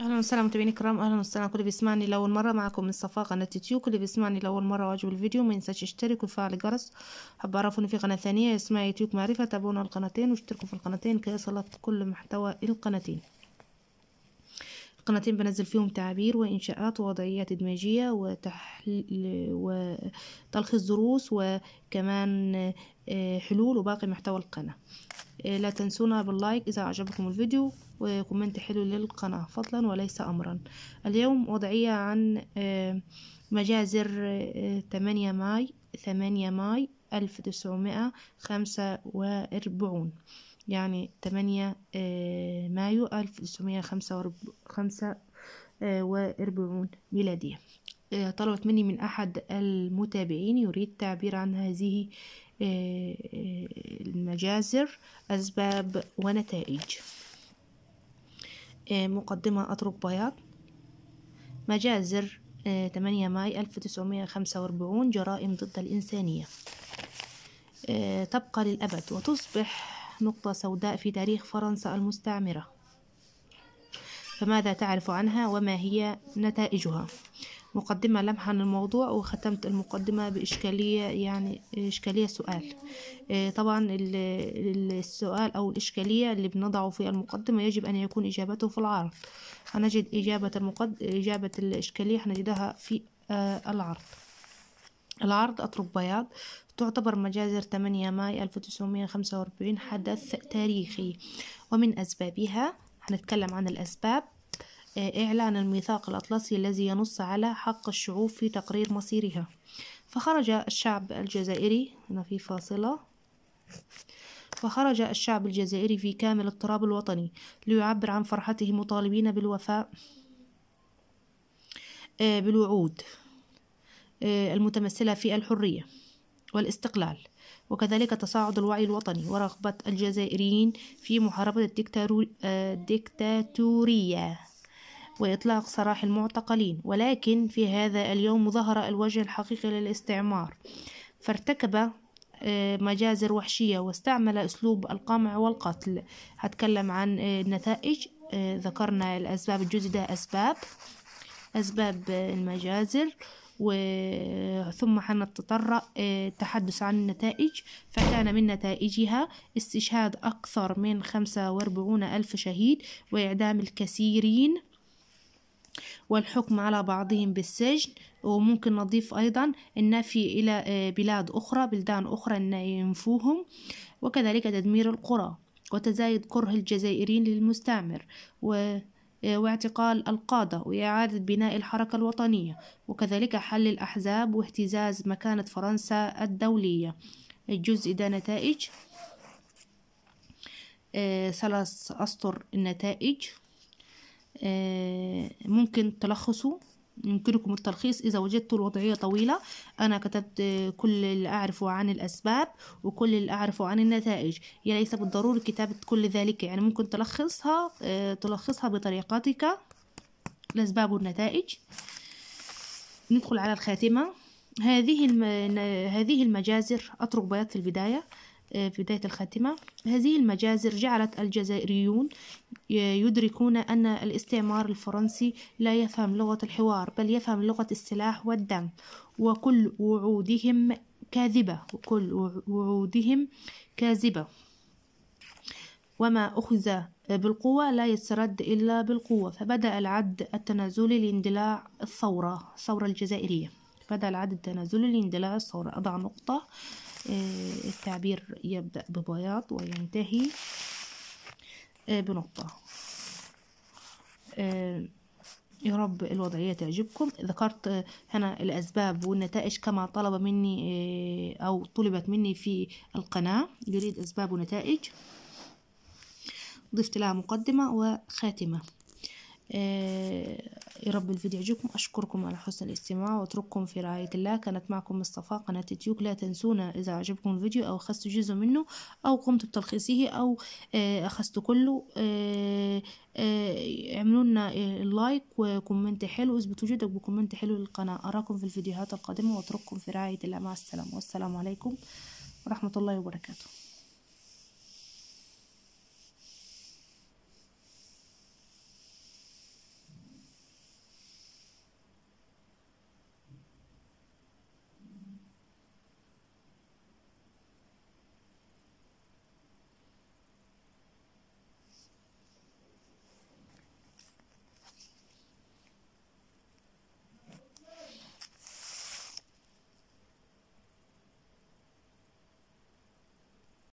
اهلا وسهلا متابعيني الكرام اهلا وسهلا كل بيسمعني لاول مره معكم من صفاء قناه يوتيوب كل بيسمعني لاول مره واجب الفيديو ما ينساش يشترك ويفعل الجرس حاب اعرفوني في قناه ثانيه اسمها يوتيوب معرفه تابعونا القناتين واشتركوا في القناتين كي يصلك كل محتوى القناتين القناتين بنزل فيهم تعابير وإنشاءات ووضعيات إدماجية وتحل وتلخيص دروس وكمان آه، حلول وباقي محتوى القناة آه، لا تنسونا باللايك إذا أعجبكم الفيديو وكومنت حلو للقناة فضلا وليس أمرا اليوم وضعية عن آه، مجازر 8 آه، ماي 8 ماي 1945 يعني 8 آه، مايو 1945 ميلادية طلبت مني من أحد المتابعين يريد تعبير عن هذه المجازر أسباب ونتائج آه، مقدمة أطرق بياض مجازر 8 آه، ماي 1945 جرائم ضد الإنسانية آه، تبقى للأبد وتصبح نقطة سوداء في تاريخ فرنسا المستعمرة فماذا تعرف عنها وما هي نتائجها مقدمة لمحة عن الموضوع وختمت المقدمة بإشكالية يعني إشكالية سؤال آه، طبعا السؤال أو الإشكالية اللي بنضعه في المقدمة يجب أن يكون إجابته في العرض هنجد إجابة المقد... إجابة الإشكالية هنجدها في آه، العرض العرض أطرق بياض تعتبر مجازر 8 ماي 1945 حدث تاريخي ومن أسبابها هنتكلم عن الأسباب إعلان الميثاق الأطلسي الذي ينص على حق الشعوب في تقرير مصيرها فخرج الشعب الجزائري هنا في فاصلة فخرج الشعب الجزائري في كامل التراب الوطني ليعبر عن فرحته مطالبين بالوفاء آه، بالوعود آه، المتمثلة في الحرية والاستقلال وكذلك تصاعد الوعي الوطني ورغبة الجزائريين في محاربة الدكتاتورية وإطلاق سراح المعتقلين ولكن في هذا اليوم ظهر الوجه الحقيقي للاستعمار فارتكب آه، مجازر وحشية واستعمل أسلوب القمع والقتل هتكلم عن آه، النتائج آه، ذكرنا الأسباب الجزء ده أسباب أسباب المجازر وثم حنتطرق التحدث عن النتائج فكان من نتائجها استشهاد أكثر من خمسة وأربعون ألف شهيد وإعدام الكثيرين والحكم على بعضهم بالسجن وممكن نضيف أيضا النفي إلى آه، بلاد أخرى بلدان أخرى أن ينفوهم وكذلك تدمير القرى وتزايد كره الجزائريين للمستعمر و آه، واعتقال القادة وإعادة بناء الحركة الوطنية وكذلك حل الأحزاب واهتزاز مكانة فرنسا الدولية الجزء ده نتائج ثلاث آه، أسطر النتائج آه، ممكن تلخصوا يمكنكم التلخيص إذا وجدتوا الوضعية طويلة أنا كتبت آه، كل اللي أعرفه عن الأسباب وكل اللي أعرفه عن النتائج هي ليس بالضروري كتابة كل ذلك يعني ممكن تلخصها آه، تلخصها بطريقتك الأسباب والنتائج ندخل على الخاتمة هذه هذه المجازر أترك بياض في البداية آه، في بداية الخاتمة هذه المجازر جعلت الجزائريون يدركون أن الاستعمار الفرنسي لا يفهم لغة الحوار بل يفهم لغة السلاح والدم وكل وعودهم كاذبة وكل وعودهم كاذبة وما أخذ بالقوة لا يسترد إلا بالقوة فبدأ العد التنازلي لاندلاع الثورة الثورة الجزائرية بدأ العد التنازلي لاندلاع الثورة أضع نقطة آه، التعبير يبدأ ببياض وينتهي آه، بنقطة آه، يا رب الوضعية تعجبكم ذكرت هنا الأسباب والنتائج كما طلب مني أو طلبت مني في القناة جريد أسباب ونتائج ضفت لها مقدمة وخاتمة يا رب الفيديو يعجبكم أشكركم على حسن الاستماع وأترككم في رعاية الله كانت معكم مصطفى قناة تيوك لا تنسونا إذا عجبكم الفيديو أو أخذتوا جزء منه أو قمت بتلخيصه أو آه، أخذتوا كله آه، آه، اعملوا لنا لايك وكومنت حلو اثبتوا جدك بكومنت حلو للقناة أراكم في الفيديوهات القادمة وأترككم في رعاية الله مع السلامة والسلام عليكم ورحمة الله وبركاته